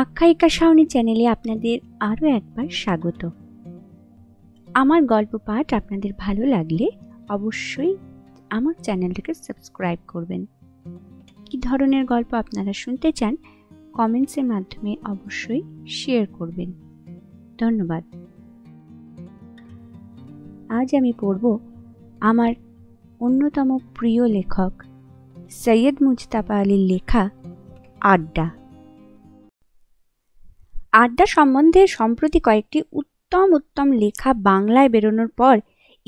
আখ্যায়িকা সাউনি চ্যানেলে আপনাদের আরও একবার স্বাগত আমার গল্প পাঠ আপনাদের ভালো লাগলে অবশ্যই আমার চ্যানেলটিকে সাবস্ক্রাইব করবেন কি ধরনের গল্প আপনারা শুনতে চান কমেন্টসের মাধ্যমে অবশ্যই শেয়ার করবেন ধন্যবাদ আজ আমি পড়ব আমার অন্যতম প্রিয় লেখক সৈয়দ মুজতাবা আলীর লেখা আড্ডা আড্ডা সম্বন্ধে সম্প্রতি কয়েকটি উত্তম উত্তম লেখা বাংলায় বেরোনোর পর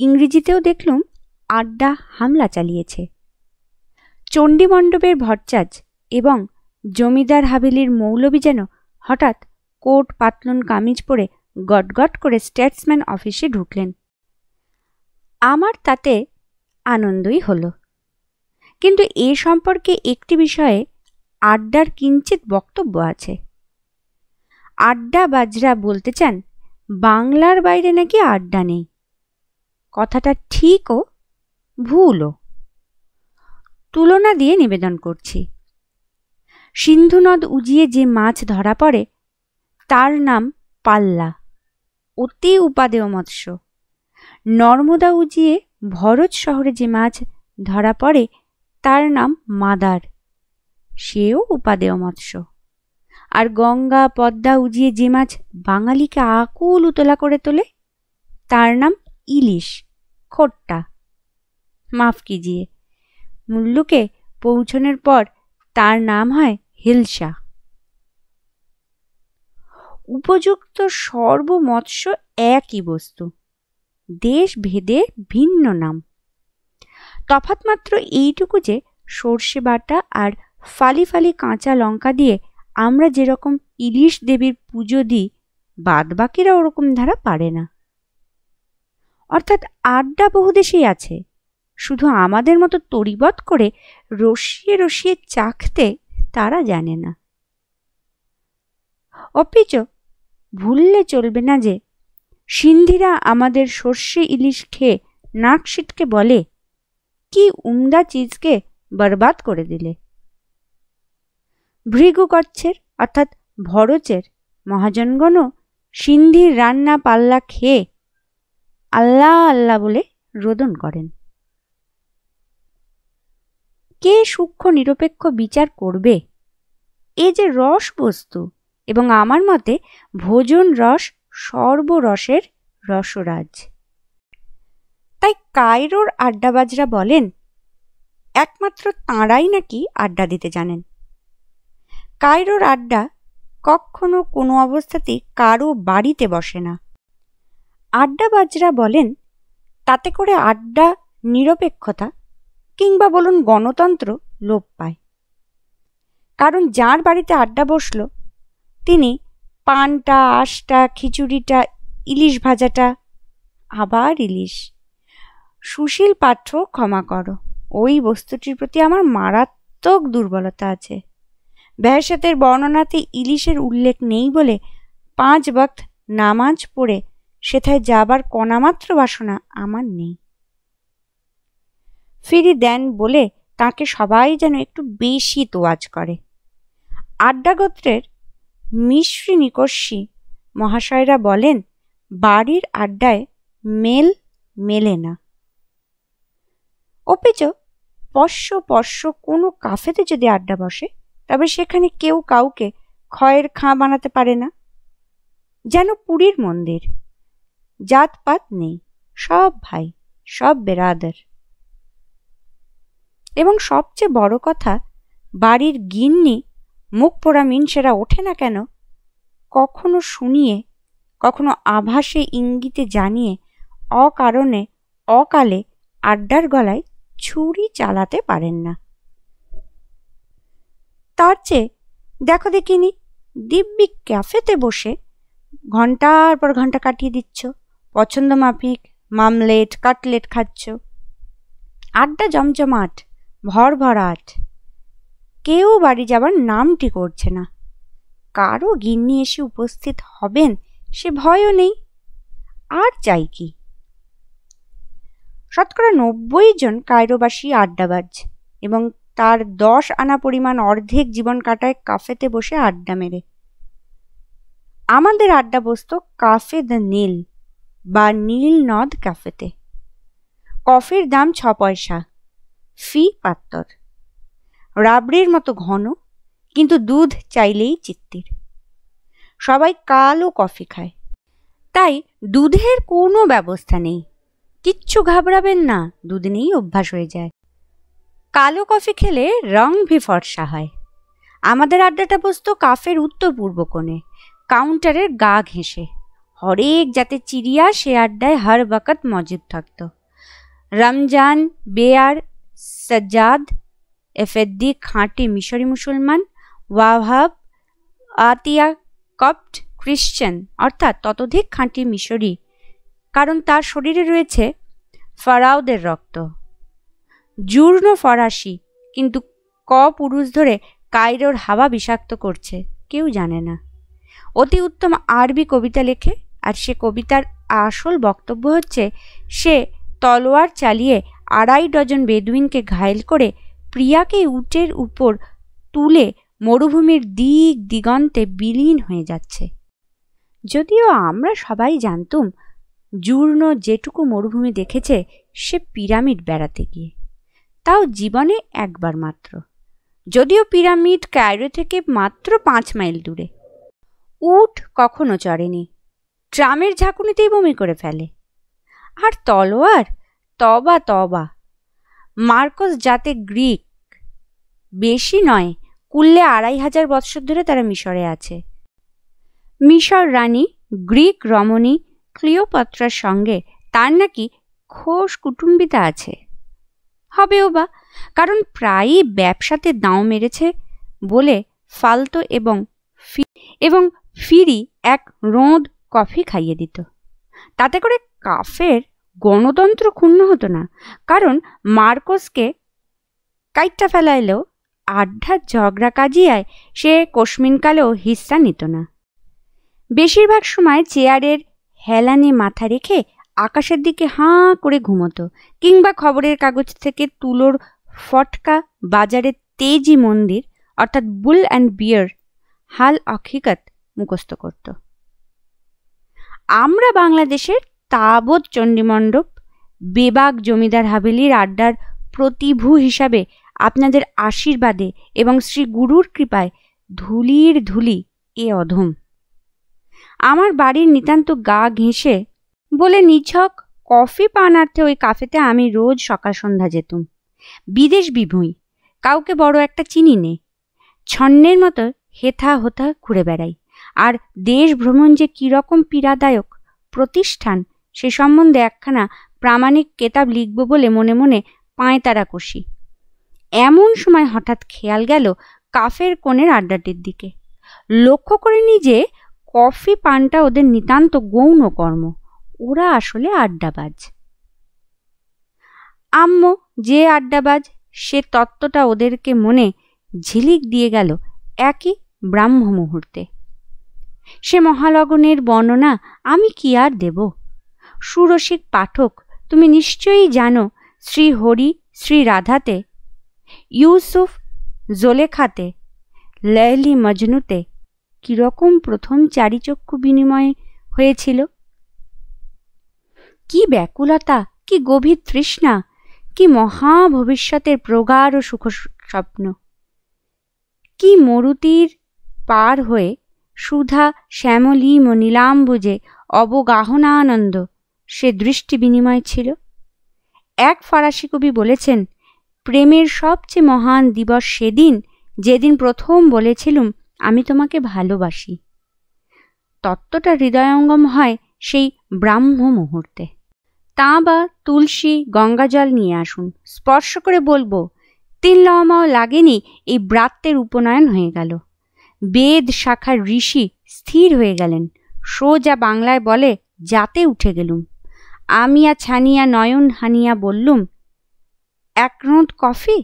ইংরেজিতেও দেখলুম আড্ডা হামলা চালিয়েছে চণ্ডীমণ্ডপের ভট্টাচ এবং জমিদার হাভেলির মৌলবি যেন হঠাৎ কোট পাতলুন কামিজ পরে গটগট করে স্ট্যাটসম্যান অফিসে ঢুকলেন আমার তাতে আনন্দই হল কিন্তু এ সম্পর্কে একটি বিষয়ে আড্ডার কিঞ্চিত বক্তব্য আছে আড্ডা বাজরা বলতে চান বাংলার বাইরে নাকি আড্ডা নেই কথাটা ঠিকও ভুলও তুলনা দিয়ে নিবেদন করছি সিন্ধু নদ উজিয়ে যে মাছ ধরা পড়ে তার নাম পাল্লা অতি উপাদেয় মৎস্য নর্মদা উজিয়ে ভরত শহরে যে মাছ ধরা পড়ে তার নাম মাদার সেও উপাদেয় মৎস্য আর গঙ্গা পদ্মা উজিয়ে যে মাছ বাঙালিকে আকুল উতলা করে তোলে তার নাম ইলিশ খোট্টা মাফ কিজিয়ে মুল্লুকে পৌঁছনের পর তার নাম হয় হিলসা উপযুক্ত সর্বমৎস্য একই বস্তু দেশ ভেদে ভিন্ন নাম তফাৎ মাত্র এইটুকু যে সর্ষে বাটা আর ফালি ফালি কাঁচা লঙ্কা দিয়ে আমরা যেরকম ইলিশ দেবীর পুজো দিই বাদবাকিরা ওরকম ধারা পারে না অর্থাৎ আড্ডা বহু দেশেই আছে শুধু আমাদের মতো তরিবত করে রসিয়ে রসিয়ে চাখতে তারা জানে না অপিচ ভুললে চলবে না যে সিন্ধিরা আমাদের সর্ষে ইলিশ খেয়ে নাক সিটকে বলে কি উমদা চিজকে বরবাদ করে দিলে ভৃগুকচ্ছের অর্থাৎ ভরচের মহাজনগণও সিন্ধির রান্না পাল্লা খেয়ে আল্লাহ আল্লাহ বলে রোদন করেন কে সূক্ষ্ম নিরপেক্ষ বিচার করবে এ যে রস বস্তু এবং আমার মতে ভোজন রস সর্বরসের রসরাজ তাই কায়রোর আড্ডাবাজরা বলেন একমাত্র তাঁরাই নাকি আড্ডা দিতে জানেন কায়রোর আড্ডা কখনো কোনো অবস্থাতেই কারো বাড়িতে বসে না আড্ডাবাজরা বলেন তাতে করে আড্ডা নিরপেক্ষতা কিংবা বলুন গণতন্ত্র লোপ পায় কারণ যার বাড়িতে আড্ডা বসল তিনি পানটা আশটা খিচুড়িটা ইলিশ ভাজাটা আবার ইলিশ সুশীল পাঠ্য ক্ষমা করো ওই বস্তুটির প্রতি আমার মারাত্মক দুর্বলতা আছে ব্যয়সাতের বর্ণনাতে ইলিশের উল্লেখ নেই বলে পাঁচ বক্ত নামাজ পড়ে সেথায় যাবার কণামাত্র বাসনা আমার নেই ফিরি দেন বলে তাকে সবাই যেন একটু বেশি তোয়াজ করে আড্ডা গোত্রের মিশ্রী নিকর্ষি মহাশয়রা বলেন বাড়ির আড্ডায় মেল মেলে না অপেচ পশ্য পশ্য কোনো কাফেতে যদি আড্ডা বসে তবে সেখানে কেউ কাউকে ক্ষয়ের খাঁ বানাতে পারে না যেন পুরীর মন্দির জাতপাত নেই সব ভাই সব বেরাদার এবং সবচেয়ে বড় কথা বাড়ির গিন্নি মুখ পোড়া মিনসেরা ওঠে না কেন কখনো শুনিয়ে কখনো আভাসে ইঙ্গিতে জানিয়ে অকারণে অকালে আড্ডার গলায় ছুরি চালাতে পারেন না তার চেয়ে দেখো দেখিনি দিব্যি ক্যাফেতে বসে ঘন্টার পর ঘন্টা কাটিয়ে দিচ্ছ পছন্দ মাফিক মামলেট কাটলেট খাচ্ছ আড্ডা জমজমাট ভর ভরাট কেউ বাড়ি যাবার নামটি করছে না কারো গিন্নি এসে উপস্থিত হবেন সে ভয়ও নেই আর চাই কি শতকরা নব্বই জন কায়রোবাসী আড্ডাবাজ এবং তার দশ আনা পরিমাণ অর্ধেক জীবন কাটায় কাফেতে বসে আড্ডা মেরে আমাদের আড্ডা বসত কাফে দ্য নীল বা নীল নদ ক্যাফেতে কফির দাম ছ পয়সা ফি পাত্তর রাবড়ির মতো ঘন কিন্তু দুধ চাইলেই চিত্তির সবাই কালো কফি খায় তাই দুধের কোনো ব্যবস্থা নেই কিচ্ছু ঘাবড়াবেন না দুধ নেই অভ্যাস হয়ে যায় কালো কফি খেলে রং ভি ফর্সা হয় আমাদের আড্ডাটা বসত কাফের উত্তর পূর্ব কোণে কাউন্টারের গা ঘেঁষে হরেক যাতে চিড়িয়া সে আড্ডায় হর বকত মজুদ থাকত রমজান বেয়ার সজ্জাদ এফেদ্দি খাঁটি মিশরি মুসলমান ওয়াহাব আতিয়া কপ্ট খ্রিশ্চান অর্থাৎ ততোধিক খাঁটি মিশরি কারণ তার শরীরে রয়েছে ফারাউদের রক্ত জূর্ণ ফরাসি কিন্তু ক পুরুষ ধরে কায়রোর হাওয়া বিষাক্ত করছে কেউ জানে না অতি উত্তম আরবি কবিতা লেখে আর সে কবিতার আসল বক্তব্য হচ্ছে সে তলোয়ার চালিয়ে আড়াই ডজন বেদুইনকে ঘায়েল করে প্রিয়াকে উটের উপর তুলে মরুভূমির দিক দিগন্তে বিলীন হয়ে যাচ্ছে যদিও আমরা সবাই জানতুম জূর্ণ যেটুকু মরুভূমি দেখেছে সে পিরামিড বেড়াতে গিয়ে তাও জীবনে একবার মাত্র যদিও পিরামিড কায়রো থেকে মাত্র পাঁচ মাইল দূরে উট কখনো চড়েনি ট্রামের ঝাঁকুনিতেই বমি করে ফেলে আর তলোয়ার তবা তবা মার্কস জাতে গ্রিক বেশি নয় কুল্লে আড়াই হাজার বৎসর ধরে তারা মিশরে আছে মিশর রানী গ্রিক রমণী ক্লিওপাত্রার সঙ্গে তার নাকি খোশ কুটুম্বিতা আছে হবেও বা কারণ প্রায়ই ব্যবসাতে দাঁও মেরেছে বলে ফালতো এবং ফি এবং ফিরি এক রোদ কফি খাইয়ে দিত তাতে করে কাফের গণতন্ত্র ক্ষুণ্ণ হতো না কারণ মার্কোসকে কাইটটা ফেলাইলেও আড্ডার ঝগড়া কাজিয়ায় সে কশ্মিনকালেও হিস্সা নিত না বেশিরভাগ সময় চেয়ারের হেলানে মাথা রেখে আকাশের দিকে হাঁ করে ঘুমতো কিংবা খবরের কাগজ থেকে তুলোর ফটকা বাজারে তেজি মন্দির অর্থাৎ বুল অ্যান্ড বিয়ার হাল অখিকাত মুখস্থ করত আমরা বাংলাদেশের তাবৎ চণ্ডীমণ্ডপ বেবাগ জমিদার হাবেলির আড্ডার প্রতিভূ হিসাবে আপনাদের আশীর্বাদে এবং শ্রী গুরুর কৃপায় ধুলির ধুলি এ অধম আমার বাড়ির নিতান্ত গা ঘেঁষে বলে নিছক কফি পানার্থে ওই কাফেতে আমি রোজ সকাল সন্ধ্যা যেতুম বিদেশ বিভূঁই কাউকে বড় একটা চিনি নে ছন্নের মতো হেথা হোথা ঘুরে বেড়াই আর দেশ ভ্রমণ যে কীরকম পীড়াদায়ক প্রতিষ্ঠান সে সম্বন্ধে একখানা প্রামাণিক কেতাব লিখব বলে মনে মনে পাঁয়তারা কষি এমন সময় হঠাৎ খেয়াল গেল কাফের কোণের আড্ডাটির দিকে লক্ষ্য করিনি যে কফি পানটা ওদের নিতান্ত গৌণ কর্ম ওরা আসলে আড্ডাবাজ আম্মু যে আড্ডাবাজ সে তত্ত্বটা ওদেরকে মনে ঝিলিক দিয়ে গেল একই ব্রাহ্ম মুহূর্তে সে মহালগনের বর্ণনা আমি কি আর দেব সুরসিক পাঠক তুমি নিশ্চয়ই জানো শ্রী হরি শ্রী রাধাতে ইউসুফ জোলেখাতে লয়লি মজনুতে কীরকম প্রথম চারিচক্ষু বিনিময় হয়েছিল কি ব্যাকুলতা কি গভীর তৃষ্ণা কি মহা ভবিষ্যতের প্রগাঢ় সুখ স্বপ্ন কি মরুতির পার হয়ে সুধা শ্যামলিম ও নীলাম্বুজে অবগাহনানন্দ সে দৃষ্টি বিনিময় ছিল এক ফরাসি কবি বলেছেন প্রেমের সবচেয়ে মহান দিবস সেদিন যেদিন প্রথম বলেছিলুম আমি তোমাকে ভালোবাসি তত্ত্বটা হৃদয়ঙ্গম হয় সেই ব্রাহ্ম মুহূর্তে বা তুলসী গঙ্গাজল নিয়ে আসুন স্পর্শ করে বলবো তিন লমাও লাগেনি এই ব্রাত্যের উপনয়ন হয়ে গেল বেদ শাখার ঋষি স্থির হয়ে গেলেন সোজা বাংলায় বলে যাতে উঠে গেলুম আমিয়া ছানিয়া নয়ন হানিয়া বললুম একরোঁদ কফি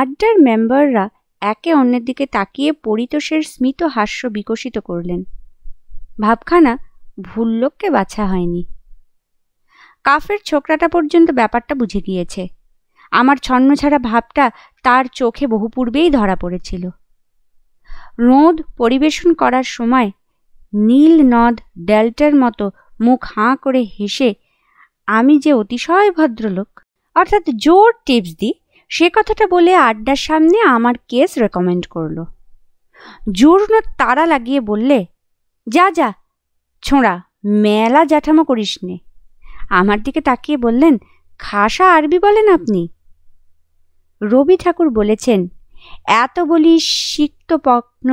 আড্ডার মেম্বাররা একে অন্যের দিকে তাকিয়ে পরিতোষের স্মিত হাস্য বিকশিত করলেন ভাবখানা ভুল লোককে বাছা হয়নি কাফের ছোকরাটা পর্যন্ত ব্যাপারটা বুঝে গিয়েছে আমার ছন্নছাড়া ভাবটা তার চোখে বহু পূর্বেই ধরা পড়েছিল রোদ পরিবেশন করার সময় নীল নদ ডেল্টার মতো মুখ হাঁ করে হেসে আমি যে অতিশয় ভদ্রলোক অর্থাৎ জোর টিপস দিই সে কথাটা বলে আড্ডার সামনে আমার কেস রেকমেন্ড করল জোরন তারা লাগিয়ে বললে যা যা ছোঁড়া মেলা জ্যাঠামো করিস নে আমার দিকে তাকিয়ে বললেন খাসা আরবি বলেন আপনি রবি ঠাকুর বলেছেন এত বলি পক্ন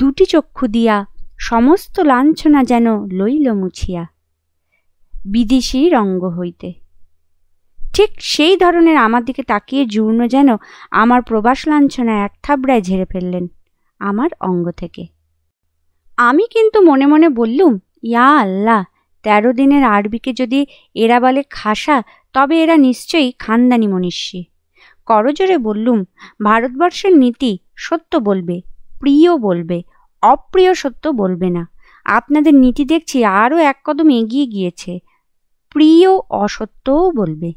দুটি চক্ষু দিয়া সমস্ত লাঞ্ছনা যেন লইল মুছিয়া বিদেশি রঙ্গ হইতে ঠিক সেই ধরনের আমার দিকে তাকিয়ে জূর্ণ যেন আমার প্রবাস লাঞ্ছনা এক থাবড়ায় ঝেড়ে ফেললেন আমার অঙ্গ থেকে আমি কিন্তু মনে মনে বললুম ইয়া আল্লাহ তেরো দিনের আরবিকে যদি এরা বলে খাসা তবে এরা নিশ্চয়ই খানদানি মনীষী করজোরে বললুম ভারতবর্ষের নীতি সত্য বলবে প্রিয় বলবে অপ্রিয় সত্য বলবে না আপনাদের নীতি দেখছি আরও এক কদম এগিয়ে গিয়েছে প্রিয় অসত্যও বলবে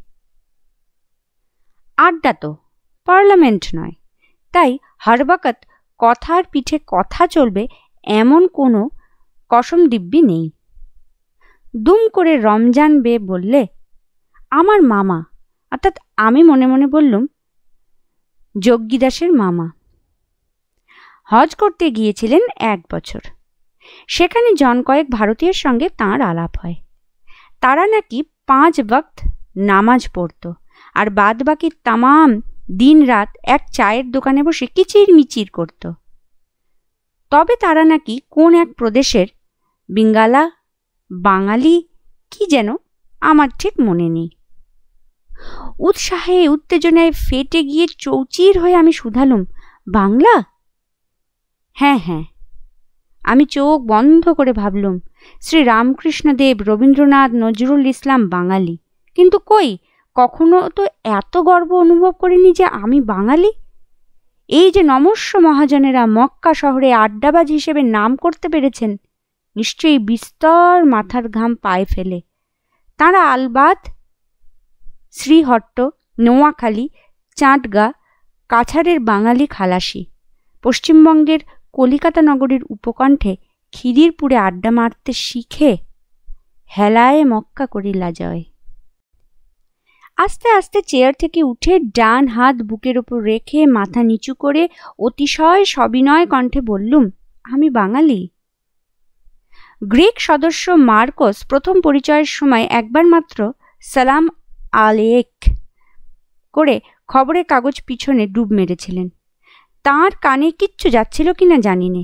আড্ডা তো পার্লামেন্ট নয় তাই হরবাকত কথার পিঠে কথা চলবে এমন কোনো কসম দিব্যি নেই দুম করে রমজান বে বললে আমার মামা অর্থাৎ আমি মনে মনে বললুম যজ্ঞিদাসের মামা হজ করতে গিয়েছিলেন এক বছর সেখানে জন কয়েক ভারতীয়ের সঙ্গে তাঁর আলাপ হয় তারা নাকি পাঁচ বক্ত নামাজ পড়ত আর বাদ বাকি তামাম দিন রাত এক চায়ের দোকানে বসে কিচির মিচির করত তবে তারা নাকি কোন এক প্রদেশের বিঙ্গালা বাঙালি কি যেন আমার ঠিক মনে নেই উৎসাহে উত্তেজনায় ফেটে গিয়ে চৌচির হয়ে আমি শুধালুম বাংলা হ্যাঁ হ্যাঁ আমি চোখ বন্ধ করে ভাবলুম শ্রী রামকৃষ্ণদেব রবীন্দ্রনাথ নজরুল ইসলাম বাঙালি কিন্তু কই কখনো তো এত গর্ব অনুভব করিনি যে আমি বাঙালি এই যে নমস্য মহাজনেরা মক্কা শহরে আড্ডাবাজ হিসেবে নাম করতে পেরেছেন নিশ্চয়ই বিস্তর মাথার ঘাম পায়ে ফেলে তাঁরা আলবাদ শ্রীহট্ট নোয়াখালী চাঁটগা কাছাড়ের বাঙালি খালাসি পশ্চিমবঙ্গের কলিকাতা নগরীর উপকণ্ঠে খিদিরপুরে আড্ডা মারতে শিখে হেলায় মক্কা করিলা জয় আস্তে আস্তে চেয়ার থেকে উঠে ডান হাত বুকের ওপর রেখে মাথা নিচু করে অতিশয় সবিনয় কণ্ঠে বললুম আমি বাঙালি গ্রিক সদস্য মার্কোস প্রথম পরিচয়ের সময় একবার মাত্র সালাম আলেক করে খবরের কাগজ পিছনে ডুব মেরেছিলেন তার কানে কিচ্ছু যাচ্ছিল কি না জানি নে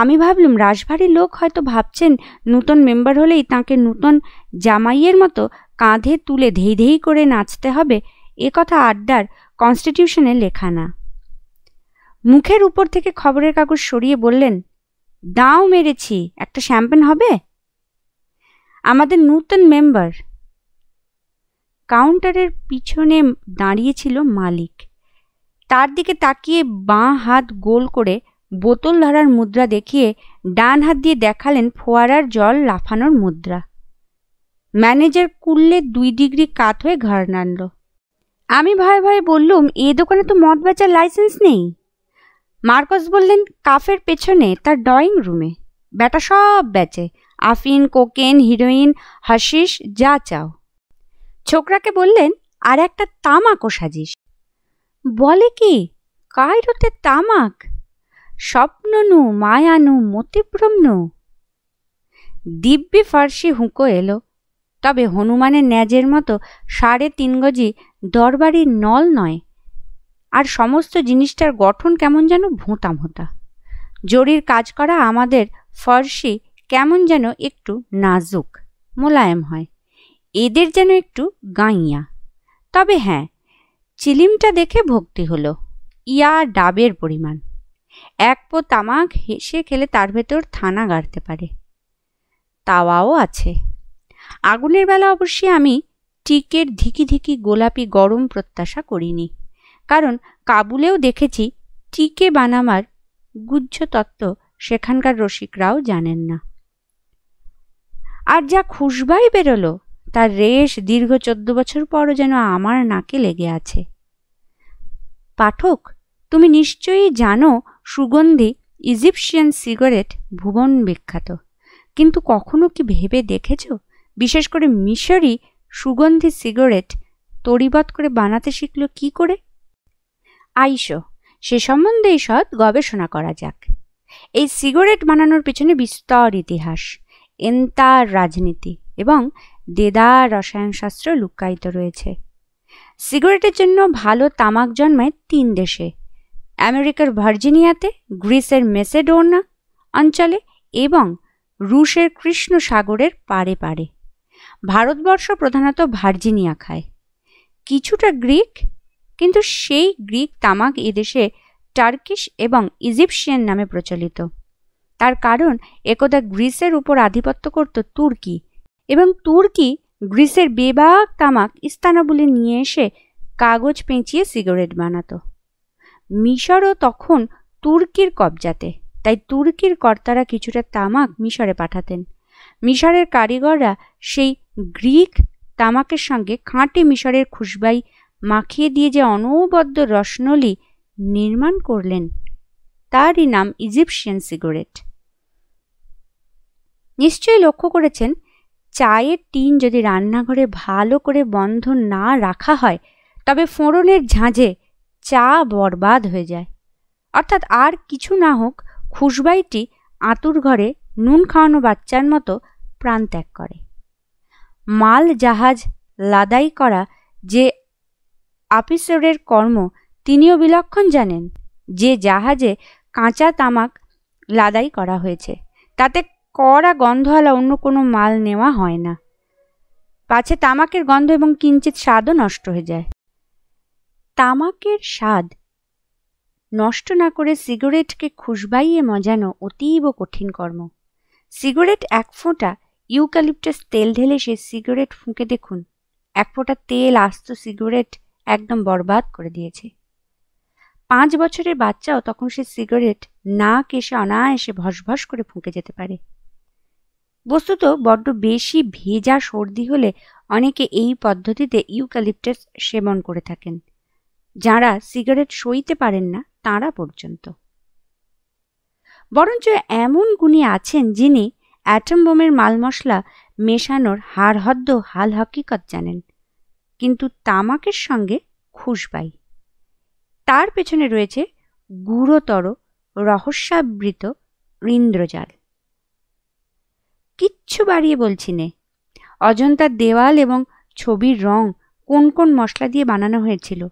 আমি ভাবলুম রাজভারী লোক হয়তো ভাবছেন নূতন মেম্বার হলেই তাকে নূতন জামাইয়ের মতো কাঁধে তুলে ধেই ধেই করে নাচতে হবে এ কথা আড্ডার কনস্টিটিউশনে লেখা না মুখের উপর থেকে খবরের কাগজ সরিয়ে বললেন দাও মেরেছি একটা শ্যাম্পেন হবে আমাদের নূতন মেম্বার কাউন্টারের পিছনে দাঁড়িয়েছিল মালিক তার দিকে তাকিয়ে বাঁ হাত গোল করে বোতল ধরার মুদ্রা দেখিয়ে ডান হাত দিয়ে দেখালেন ফোয়ারার জল লাফানোর মুদ্রা ম্যানেজার কুললে দুই ডিগ্রি কাত হয়ে ঘর নাড়ল আমি ভয়ে ভয়ে বললুম এ দোকানে তো মদ বেচার লাইসেন্স নেই মার্কস বললেন কাফের পেছনে তার ড্রয়িং রুমে ব্যাটা সব বেচে আফিন কোকেন হিরোইন হাসিস যা চাও ছোকরাকে বললেন আর একটা তামাকও সাজিস বলে কি কায়রোতে তামাক স্বপ্ননু মায়ানু নু দিব্যি ফার্সি হুঁকো এলো তবে হনুমানের ন্যাজের মতো সাড়ে তিন গজি দরবারির নল নয় আর সমস্ত জিনিসটার গঠন কেমন যেন ভোঁতা ভোঁতা জরির কাজ করা আমাদের ফর্সি কেমন যেন একটু নাজুক মোলায়েম হয় এদের যেন একটু গাঁইয়া তবে হ্যাঁ চিলিমটা দেখে ভক্তি হলো ইয়া ডাবের পরিমাণ এক পো তামাক হেসে খেলে তার ভেতর থানা গাড়তে পারে তাওয়াও আছে আগুনের বেলা অবশ্যই আমি টিকের ধিকি ধিকি গোলাপি গরম প্রত্যাশা করিনি কারণ কাবুলেও দেখেছি টিকে বানামার গুহ্য তত্ত্ব সেখানকার রসিকরাও জানেন না আর যা খুশবাই বেরোলো তার রেশ দীর্ঘ চোদ্দ বছর পরও যেন আমার নাকে লেগে আছে পাঠক তুমি নিশ্চয়ই জানো সুগন্ধি ইজিপশিয়ান সিগারেট ভুবন বিখ্যাত কিন্তু কখনো কি ভেবে দেখেছ বিশেষ করে মিশরি সুগন্ধি সিগারেট তরিবাদ করে বানাতে শিখল কি করে আইস সে সম্বন্ধে সৎ গবেষণা করা যাক এই সিগারেট বানানোর পিছনে বিস্তর ইতিহাস এন্তার রাজনীতি এবং দেদা রসায়নশাস্ত্র লুকায়িত রয়েছে সিগারেটের জন্য ভালো তামাক জন্মায় তিন দেশে আমেরিকার ভার্জিনিয়াতে গ্রিসের মেসেডোনা অঞ্চলে এবং রুশের কৃষ্ণ সাগরের পারে পারে ভারতবর্ষ প্রধানত ভার্জিনিয়া খায় কিছুটা গ্রিক কিন্তু সেই গ্রিক তামাক এদেশে টার্কিশ এবং ইজিপশিয়ান নামে প্রচলিত তার কারণ একদা গ্রিসের উপর আধিপত্য করত তুর্কি এবং তুর্কি গ্রিসের বেবাক তামাক ইস্তানাবুলে নিয়ে এসে কাগজ পেঁচিয়ে সিগারেট বানাতো মিশরও তখন তুর্কির কবজাতে তাই তুর্কির কর্তারা কিছুটা তামাক মিশরে পাঠাতেন মিশরের কারিগররা সেই গ্রিক তামাকের সঙ্গে খাঁটি মিশরের খুশবাই মাখিয়ে দিয়ে যে অনবদ্য রসনলি নির্মাণ করলেন তারই নাম ইজিপশিয়ান সিগারেট নিশ্চয়ই লক্ষ্য করেছেন চায়ের টিন যদি রান্নাঘরে ভালো করে বন্ধ না রাখা হয় তবে ফোড়নের ঝাঁঝে চা বরবাদ হয়ে যায় অর্থাৎ আর কিছু না হোক খুশবাইটি আঁতুর ঘরে নুন খাওয়ানো বাচ্চার মতো প্রাণ ত্যাগ করে মাল জাহাজ লাদাই করা যে আপিসরের কর্ম তিনিও বিলক্ষণ জানেন যে জাহাজে কাঁচা তামাক লাদাই করা হয়েছে তাতে কড়া গন্ধওয়ালা অন্য কোনো মাল নেওয়া হয় না পাছে তামাকের গন্ধ এবং কিঞ্চিত স্বাদও নষ্ট হয়ে যায় তামাকের স্বাদ নষ্ট না করে সিগারেটকে খুশবাইয়ে মজানো অতীব কঠিন কর্ম সিগারেট এক ফোঁটা ইউক্যালিপটাস তেল ঢেলে সে সিগারেট ফুঁকে দেখুন এক ফোঁটা তেল আস্ত সিগারেট একদম বরবাদ করে দিয়েছে পাঁচ বছরের বাচ্চাও তখন সে সিগারেট না কেসে অনায়াসে ভসভস করে ফুঁকে যেতে পারে বস্তুত বড্ড বেশি ভেজা সর্দি হলে অনেকে এই পদ্ধতিতে ইউক্যালিপটাস সেবন করে থাকেন যারা সিগারেট সইতে পারেন না তারা পর্যন্ত বরঞ্চ এমন গুণী আছেন যিনি অ্যাটম বোমের মাল মশলা মেশানোর হাড়হদ্দ হাল হকিকত জানেন কিন্তু তামাকের সঙ্গে খুশবাই তার পেছনে রয়েছে গুরুতর রহস্যাবৃত ইন্দ্রজাল কিচ্ছু বাড়িয়ে বলছি নে অজন্তার দেওয়াল এবং ছবির রং কোন কোন মশলা দিয়ে বানানো হয়েছিল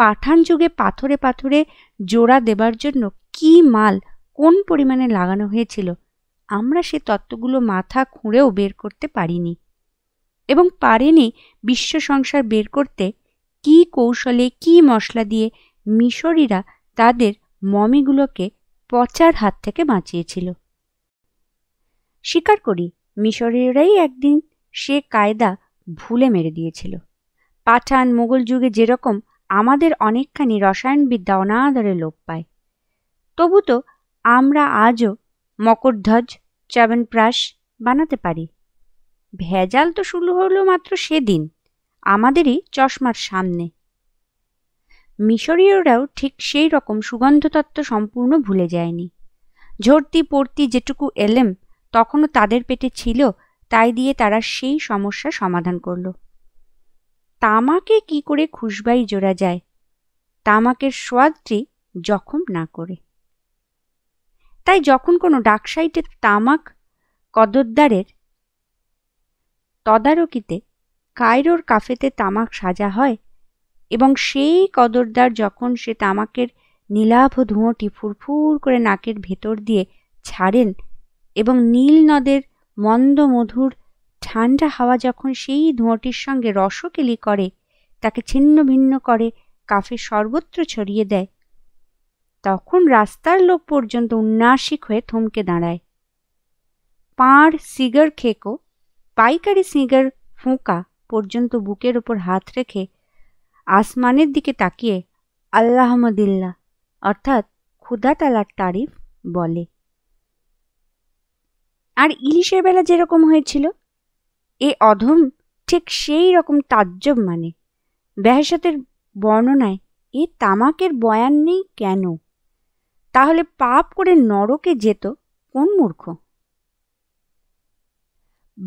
পাঠান যুগে পাথরে পাথরে জোড়া দেবার জন্য কি মাল কোন পরিমাণে লাগানো হয়েছিল আমরা সে তত্ত্বগুলো মাথা খুঁড়েও বের করতে পারিনি এবং পারেনি বিশ্ব সংসার বের করতে কি কৌশলে কি মশলা দিয়ে মিশরীরা তাদের মমিগুলোকে পচার হাত থেকে বাঁচিয়েছিল স্বীকার করি মিশরীরাই একদিন সে কায়দা ভুলে মেরে দিয়েছিল পাঠান মোগল যুগে যেরকম আমাদের অনেকখানি রসায়নবিদ্যা অনাদরে লোপ পায় তবু তো আমরা আজও মকরধ্বজ চ্যবনপ্রাস বানাতে পারি ভেজাল তো শুরু হলো মাত্র সেদিন আমাদেরই চশমার সামনে মিশরীয়রাও ঠিক সেই রকম সুগন্ধতত্ত্ব সম্পূর্ণ ভুলে যায়নি ঝরতি পড়তি যেটুকু এলেম তখনও তাদের পেটে ছিল তাই দিয়ে তারা সেই সমস্যা সমাধান করল তামাকে কি করে খুশবাই জোড়া যায় তামাকের স্বাদটি জখম না করে তাই যখন কোনো ডাকসাইটের তামাক কদরদারের তদারকিতে কায়রোর কাফেতে তামাক সাজা হয় এবং সেই কদরদার যখন সে তামাকের নীলাভ ধুঁয়োটি ফুরফুর করে নাকের ভেতর দিয়ে ছাড়েন এবং নীল নদের মন্দ মধুর ঠান্ডা হাওয়া যখন সেই ধোঁয়াটির সঙ্গে রসকেলি করে তাকে ছিন্ন ভিন্ন করে কাফে সর্বত্র ছড়িয়ে দেয় তখন রাস্তার লোক পর্যন্ত উন্নাসিক হয়ে থমকে দাঁড়ায় পাঁড় সিগার খেকো পাইকারি সিগার ফোঁকা পর্যন্ত বুকের ওপর হাত রেখে আসমানের দিকে তাকিয়ে আল্লাহমদিল্লা অর্থাৎ তালার তারিফ বলে আর ইলিশের বেলা যেরকম হয়েছিল এ অধম ঠিক সেই রকম তাজ্জব মানে বেহসতের বর্ণনায় এ তামাকের বয়ান নেই কেন তাহলে পাপ করে নরকে যেত কোন মূর্খ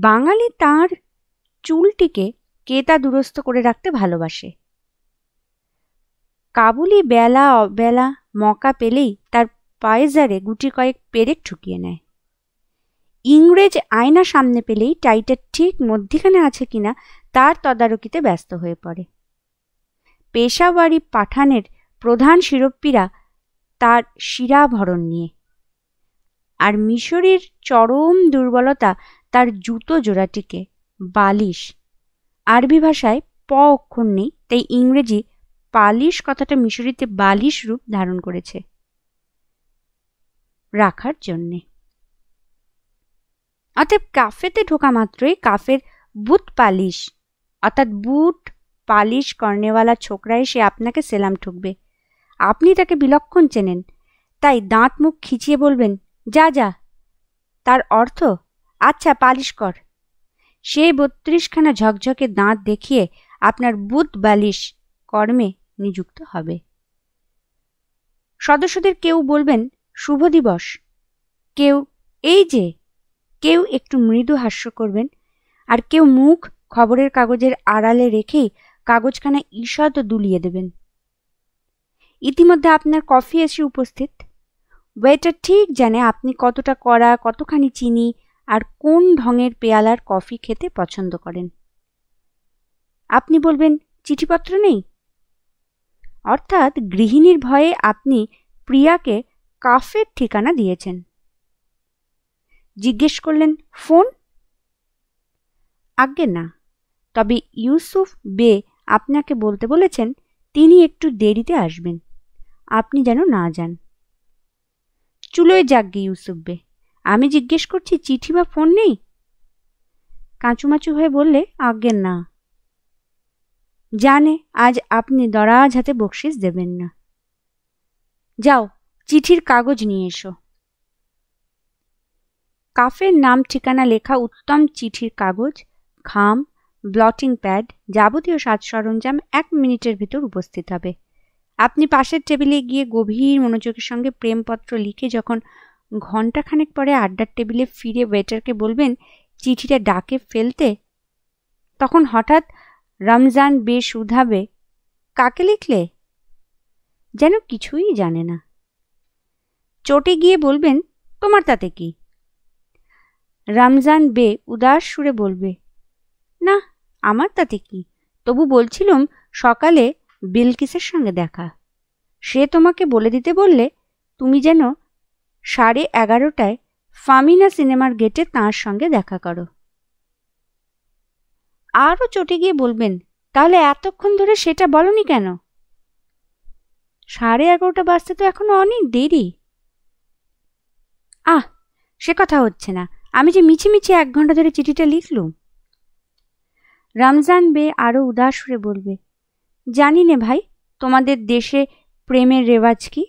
বাঙালি তাঁর চুলটিকে কেতা দুরস্ত করে রাখতে ভালোবাসে কাবুলি বেলা অবেলা মকা পেলেই তার পায়েজারে গুটি কয়েক পেরেক ঠুকিয়ে নেয় ইংরেজ আয়না সামনে পেলেই টাইটের ঠিক মধ্যিখানে আছে কিনা তার তদারকিতে ব্যস্ত হয়ে পড়ে পেশাবাড়ি পাঠানের প্রধান শিরোপ্পীরা তার শিরাভরণ নিয়ে আর মিশরের চরম দুর্বলতা তার জুতো জোড়াটিকে বালিশ আরবি ভাষায় প অক্ষর নেই তাই ইংরেজি পালিশ কথাটা মিশরিতে বালিশ রূপ ধারণ করেছে রাখার জন্যে অতএব কাফেতে ঢোকা মাত্রই কাফের বুট পালিশ অর্থাৎ বুট পালিশ কর্নেওয়ালা ছোকরা এসে আপনাকে সেলাম ঠুকবে আপনি তাকে বিলক্ষণ চেনেন তাই দাঁত মুখ খিচিয়ে বলবেন যা যা তার অর্থ আচ্ছা পালিশ কর সেই বত্রিশখানা ঝকঝকে দাঁত দেখিয়ে আপনার বুধ বালিশ কর্মে নিযুক্ত হবে সদস্যদের কেউ বলবেন শুভ দিবস কেউ এই যে কেউ একটু মৃদু হাস্য করবেন আর কেউ মুখ খবরের কাগজের আড়ালে রেখেই কাগজখানা ঈষৎ দুলিয়ে দেবেন ইতিমধ্যে আপনার কফি এসে উপস্থিত ওয়েটার ঠিক জানে আপনি কতটা কড়া কতখানি চিনি আর কোন ঢঙের পেয়ালার কফি খেতে পছন্দ করেন আপনি বলবেন চিঠিপত্র নেই অর্থাৎ গৃহিণীর ভয়ে আপনি প্রিয়াকে কাফের ঠিকানা দিয়েছেন জিজ্ঞেস করলেন ফোন আজ্ঞে না তবে ইউসুফ বে আপনাকে বলতে বলেছেন তিনি একটু দেরিতে আসবেন আপনি যেন না যান চুলোয় যাগ্গে ইউসুফ বে আমি জিজ্ঞেস করছি চিঠি বা ফোন নেই কাঁচুমাচু হয়ে বললে আজ্ঞেন না জানে আজ আপনি দরাজ হাতে বকশিস দেবেন না যাও চিঠির কাগজ নিয়ে এসো কাফের নাম ঠিকানা লেখা উত্তম চিঠির কাগজ খাম ব্লটিং প্যাড যাবতীয় সাজ সরঞ্জাম এক মিনিটের ভিতর উপস্থিত হবে আপনি পাশের টেবিলে গিয়ে গভীর মনোযোগের সঙ্গে প্রেমপত্র লিখে যখন ঘন্টাখানেক পরে আড্ডার টেবিলে ফিরে ওয়েটারকে বলবেন চিঠিটা ডাকে ফেলতে তখন হঠাৎ রমজান বেশ উধাবে কাকে লিখলে যেন কিছুই জানে না চটে গিয়ে বলবেন তোমার তাতে কি রমজান বে উদাস সুরে বলবে না আমার তাতে কি তবু বলছিলাম সকালে বিলকিসের সঙ্গে দেখা সে তোমাকে বলে দিতে বললে তুমি যেন সাড়ে এগারোটায় ফামিনা সিনেমার গেটে তাঁর সঙ্গে দেখা করো আরও চটে গিয়ে বলবেন তাহলে এতক্ষণ ধরে সেটা বলনি কেন সাড়ে এগারোটা বাজতে তো এখনো অনেক দেরি আহ সে কথা হচ্ছে না আমি যে মিছে এক ঘন্টা ধরে চিঠিটা লিখলুম রমজান বে আরও উদাস হয়ে বলবে জানি নে ভাই তোমাদের দেশে প্রেমের রেওয়াজ কী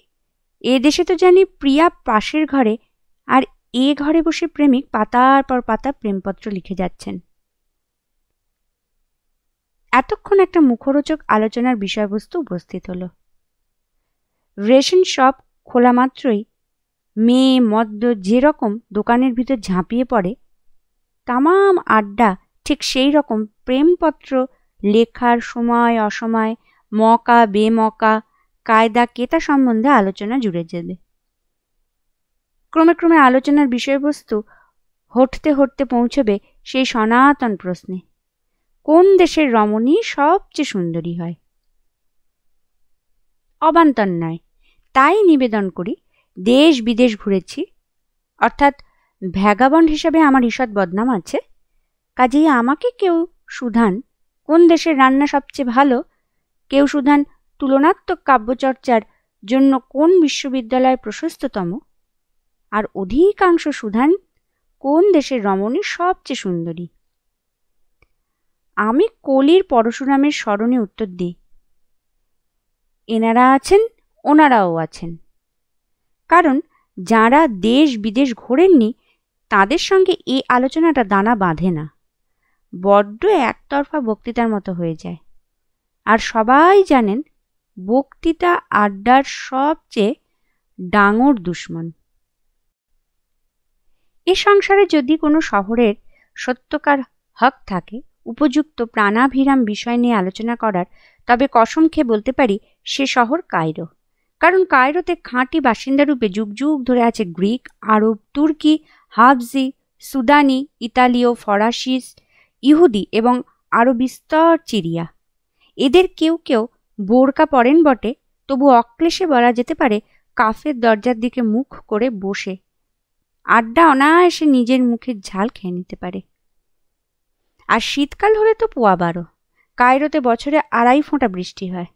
এ দেশে তো জানি প্রিয়া পাশের ঘরে আর এ ঘরে বসে প্রেমিক পাতার পর পাতা প্রেমপত্র লিখে যাচ্ছেন এতক্ষণ একটা মুখরোচক আলোচনার বিষয়বস্তু উপস্থিত হলো রেশন শপ খোলা মাত্রই মেয়ে মদ্য যেরকম দোকানের ভিতর ঝাঁপিয়ে পড়ে তামাম আড্ডা ঠিক সেই রকম প্রেমপত্র লেখার সময় অসময় মকা বেমকা কায়দা কেতা সম্বন্ধে আলোচনা জুড়ে যাবে ক্রমে ক্রমে আলোচনার বিষয়বস্তু হটতে হটতে পৌঁছবে সেই সনাতন প্রশ্নে কোন দেশের রমণী সবচেয়ে সুন্দরী হয় অবান্তর নয় তাই নিবেদন করি দেশ বিদেশ ঘুরেছি অর্থাৎ ভ্যাগাবন্ড হিসাবে আমার ঈষৎ বদনাম আছে কাজেই আমাকে কেউ সুধান কোন দেশের রান্না সবচেয়ে ভালো কেউ সুধান তুলনাত্মক কাব্যচর্চার জন্য কোন বিশ্ববিদ্যালয় প্রশস্ততম আর অধিকাংশ সুধান কোন দেশের রমণী সবচেয়ে সুন্দরী আমি কলির পরশুরামের স্মরণে উত্তর দিই এনারা আছেন ওনারাও আছেন কারণ যারা দেশ বিদেশ ঘোরেননি তাদের সঙ্গে এই আলোচনাটা দানা বাঁধে না বড্ড একতরফা বক্তৃতার মতো হয়ে যায় আর সবাই জানেন বক্তৃতা আড্ডার সবচেয়ে ডাঙর দুশ্মন এ সংসারে যদি কোনো শহরের সত্যকার হক থাকে উপযুক্ত প্রাণাভিরাম বিষয় নিয়ে আলোচনা করার তবে কসম খেয়ে বলতে পারি সে শহর কায়রো কারণ কায়রোতে খাঁটি বাসিন্দা রূপে যুগ যুগ ধরে আছে গ্রিক আরব তুর্কি হাবজি সুদানি ইতালীয় ফরাসিস ইহুদি এবং আরও বিস্তর চিরিয়া এদের কেউ কেউ বোরকা পরেন বটে তবু অক্লেশে বলা যেতে পারে কাফের দরজার দিকে মুখ করে বসে আড্ডা অনায়াসে নিজের মুখের ঝাল খেয়ে নিতে পারে আর শীতকাল হলে তো পোয়া বারো কায়রোতে বছরে আড়াই ফোঁটা বৃষ্টি হয়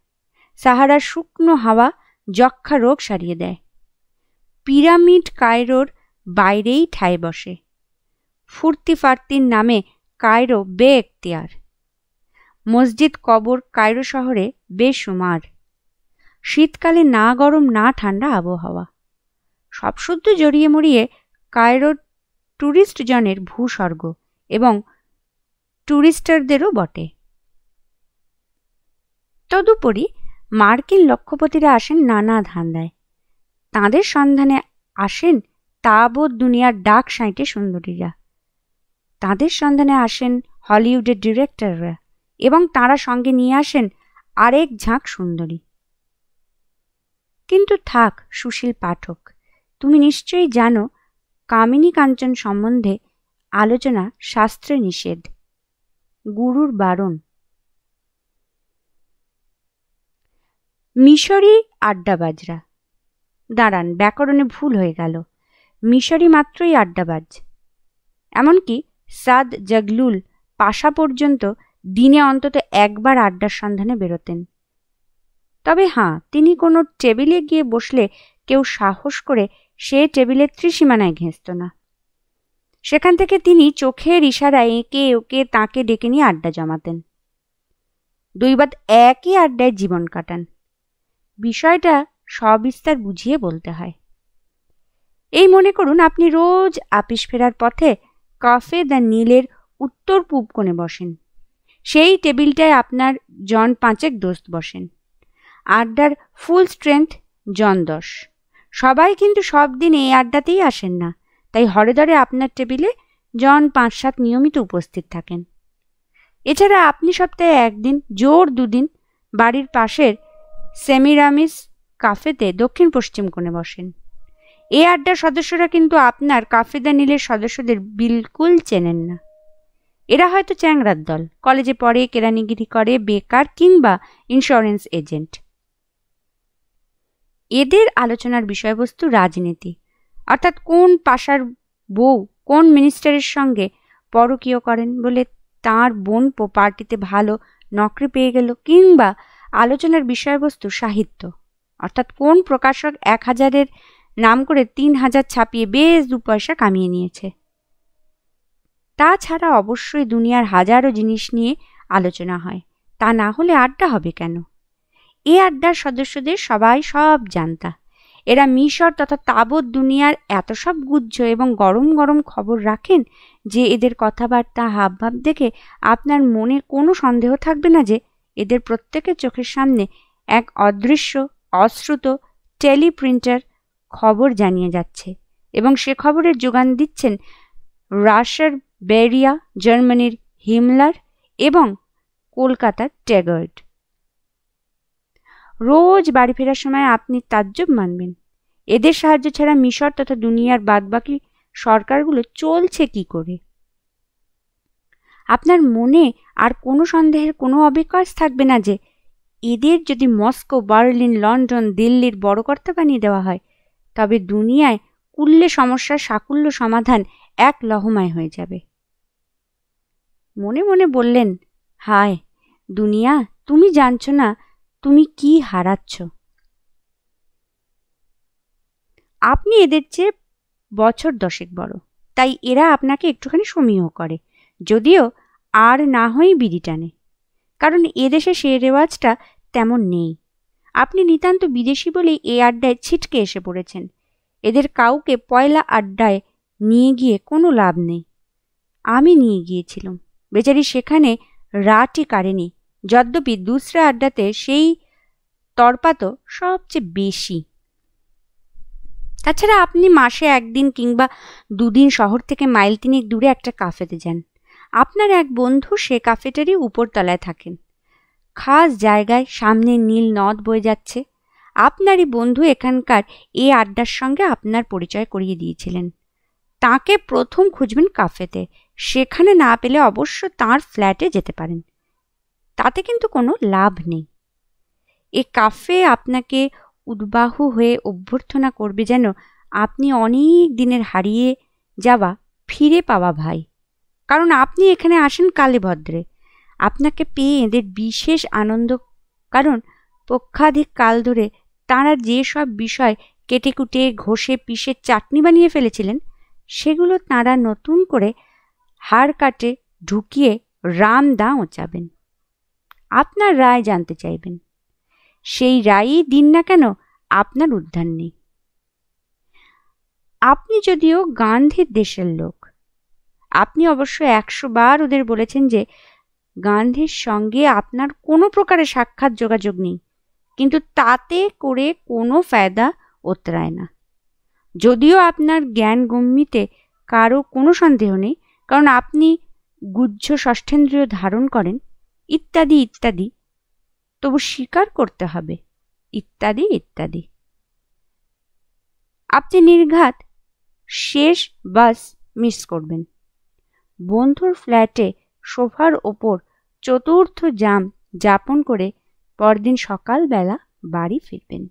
সাহারার শুকনো হাওয়া যক্ষা রোগ সারিয়ে দেয় পিরামিড কায়রোর বাইরেই ঠায় বসে ফুর্তি ফার্তির নামে কায়রো বেএখতিয়ার মসজিদ কবর কায়রো শহরে বেসুমার শীতকালে না গরম না ঠান্ডা আবহাওয়া সব শুদ্ধ জড়িয়ে মরিয়ে কায়রো ট্যুরিস্ট জনের ভূস্বর্গ এবং ট্যুরিস্টারদেরও বটে তদুপরি মার্কিন লক্ষ্যপতিরা আসেন নানা ধান্দায় তাঁদের সন্ধানে আসেন তাব দুনিয়ার ডাক সাইটে সুন্দরীরা তাঁদের সন্ধানে আসেন হলিউডের ডিরেক্টররা এবং তাঁরা সঙ্গে নিয়ে আসেন আরেক ঝাঁক সুন্দরী কিন্তু থাক সুশীল পাঠক তুমি নিশ্চয়ই জানো কামিনী কাঞ্চন সম্বন্ধে আলোচনা শাস্ত্রে নিষেধ গুরুর বারণ মিশরি আড্ডাবাজরা দাঁড়ান ব্যাকরণে ভুল হয়ে গেল মিশরি মাত্রই আড্ডাবাজ এমনকি সাদ জগলুল পাশা পর্যন্ত দিনে অন্তত একবার আড্ডার সন্ধানে বেরোতেন তবে হাঁ তিনি কোনো টেবিলে গিয়ে বসলে কেউ সাহস করে সে টেবিলের ত্রিসীমানায় ঘেঁচত না সেখান থেকে তিনি চোখের ইশারায় এঁকে ওকে তাকে ডেকে নিয়ে আড্ডা জমাতেন দুইবাদ একই আড্ডায় জীবন কাটান বিষয়টা সবিস্তার বুঝিয়ে বলতে হয় এই মনে করুন আপনি রোজ আপিস ফেরার পথে কফে দ্য নীলের উত্তর পূব কোণে বসেন সেই টেবিলটায় আপনার জন পাঁচেক দোস্ত বসেন আড্ডার ফুল স্ট্রেংথ জন দশ সবাই কিন্তু সব দিন এই আড্ডাতেই আসেন না তাই হরেদরে আপনার টেবিলে জন পাঁচ সাত নিয়মিত উপস্থিত থাকেন এছাড়া আপনি সপ্তাহে একদিন জোর দুদিন বাড়ির পাশের সেমিরামিস কাফেতে দক্ষিণ পশ্চিম কোণে বসেন এই আড্ডার সদস্যরা কিন্তু আপনার কাফেদা নীলের সদস্যদের বিলকুল চেনেন না এরা হয়তো চ্যাংরার দল কলেজে পড়ে কেরানিগিরি করে বেকার কিংবা ইন্স্যুরেন্স এজেন্ট এদের আলোচনার বিষয়বস্তু রাজনীতি অর্থাৎ কোন পাশার বউ কোন মিনিস্টারের সঙ্গে পরকীয় করেন বলে তার বোন পার্টিতে ভালো নকরি পেয়ে গেল কিংবা আলোচনার বিষয়বস্তু সাহিত্য অর্থাৎ কোন প্রকাশক এক হাজারের নাম করে তিন হাজার ছাপিয়ে বেশ দু পয়সা কামিয়ে নিয়েছে তাছাড়া অবশ্যই দুনিয়ার হাজারো জিনিস নিয়ে আলোচনা হয় তা না হলে আড্ডা হবে কেন এ আড্ডার সদস্যদের সবাই সব জানতা এরা মিশর তথা তাবৎ দুনিয়ার এত সব গুজ্জ এবং গরম গরম খবর রাখেন যে এদের কথাবার্তা হাবভাব দেখে আপনার মনে কোনো সন্দেহ থাকবে না যে এদের প্রত্যেকের চোখের সামনে এক অদৃশ্য অশ্রুত টেলিপ্রিন্টার খবর জানিয়ে যাচ্ছে এবং সে খবরের যোগান দিচ্ছেন রাশার বেরিয়া জার্মানির হিমলার এবং কলকাতার ট্যাগার্ড রোজ বাড়ি ফেরার সময় আপনি তাজ্জব মানবেন এদের সাহায্য ছাড়া মিশর তথা দুনিয়ার বাদবাকি সরকারগুলো চলছে কি করে আপনার মনে আর কোনো সন্দেহের কোনো অবিকাশ থাকবে না যে এদের যদি মস্কো বার্লিন লন্ডন দিল্লির বড় কর্তা বানিয়ে দেওয়া হয় তবে দুনিয়ায় কুল্লে সমস্যার সাকুল্য সমাধান এক লহমায় হয়ে যাবে মনে মনে বললেন হায় দুনিয়া তুমি জানছ না তুমি কি হারাচ্ছ আপনি এদের চেয়ে বছর দশেক বড় তাই এরা আপনাকে একটুখানি সমীহ করে যদিও আর না হয় বিড়ি টানে কারণ এদেশে সে রেওয়াজটা তেমন নেই আপনি নিতান্ত বিদেশি বলেই এই আড্ডায় ছিটকে এসে পড়েছেন এদের কাউকে পয়লা আড্ডায় নিয়ে গিয়ে কোনো লাভ নেই আমি নিয়ে গিয়েছিলাম বেচারি সেখানে রাটি কাড়েনি যদ্যপি দুসরা আড্ডাতে সেই তরপাত সবচেয়ে বেশি তাছাড়া আপনি মাসে একদিন কিংবা দুদিন শহর থেকে মাইল তিনেক দূরে একটা কাফেতে যান আপনার এক বন্ধু সে কাফেটারই উপরতলায় থাকেন খাস জায়গায় সামনে নীল নদ বয়ে যাচ্ছে আপনারই বন্ধু এখানকার এ আড্ডার সঙ্গে আপনার পরিচয় করিয়ে দিয়েছিলেন তাকে প্রথম খুঁজবেন কাফেতে সেখানে না পেলে অবশ্য তার ফ্ল্যাটে যেতে পারেন তাতে কিন্তু কোনো লাভ নেই এ কাফে আপনাকে উদ্বাহ হয়ে অভ্যর্থনা করবে যেন আপনি অনেক দিনের হারিয়ে যাওয়া ফিরে পাওয়া ভাই কারণ আপনি এখানে আসেন কালীভদ্রে আপনাকে পেয়ে এদের বিশেষ আনন্দ কারণ পক্ষাধিক কাল ধরে তাঁরা যেসব সব বিষয় কেটে কুটে ঘষে পিষে চাটনি বানিয়ে ফেলেছিলেন সেগুলো তাঁরা নতুন করে হাড় কাটে ঢুকিয়ে রাম দা ওঁচাবেন আপনার রায় জানতে চাইবেন সেই রায়ই দিন না কেন আপনার উদ্ধার নেই আপনি যদিও গান্ধীর দেশের লোক আপনি অবশ্য একশো বার ওদের বলেছেন যে গান্ধীর সঙ্গে আপনার কোনো প্রকারে সাক্ষাৎ যোগাযোগ নেই কিন্তু তাতে করে কোনো ফায়দা ওতরায় না যদিও আপনার জ্ঞান গম্যিতে কারো কোনো সন্দেহ নেই কারণ আপনি গুহ্য ষষ্ঠেন্দ্রীয় ধারণ করেন ইত্যাদি ইত্যাদি তবু স্বীকার করতে হবে ইত্যাদি ইত্যাদি আপনি নির্ঘাত শেষ বাস মিস করবেন বন্ধুর ফ্ল্যাটে সোফার ওপর চতুর্থ জাম যাপন করে পরদিন সকালবেলা বাড়ি ফিরবেন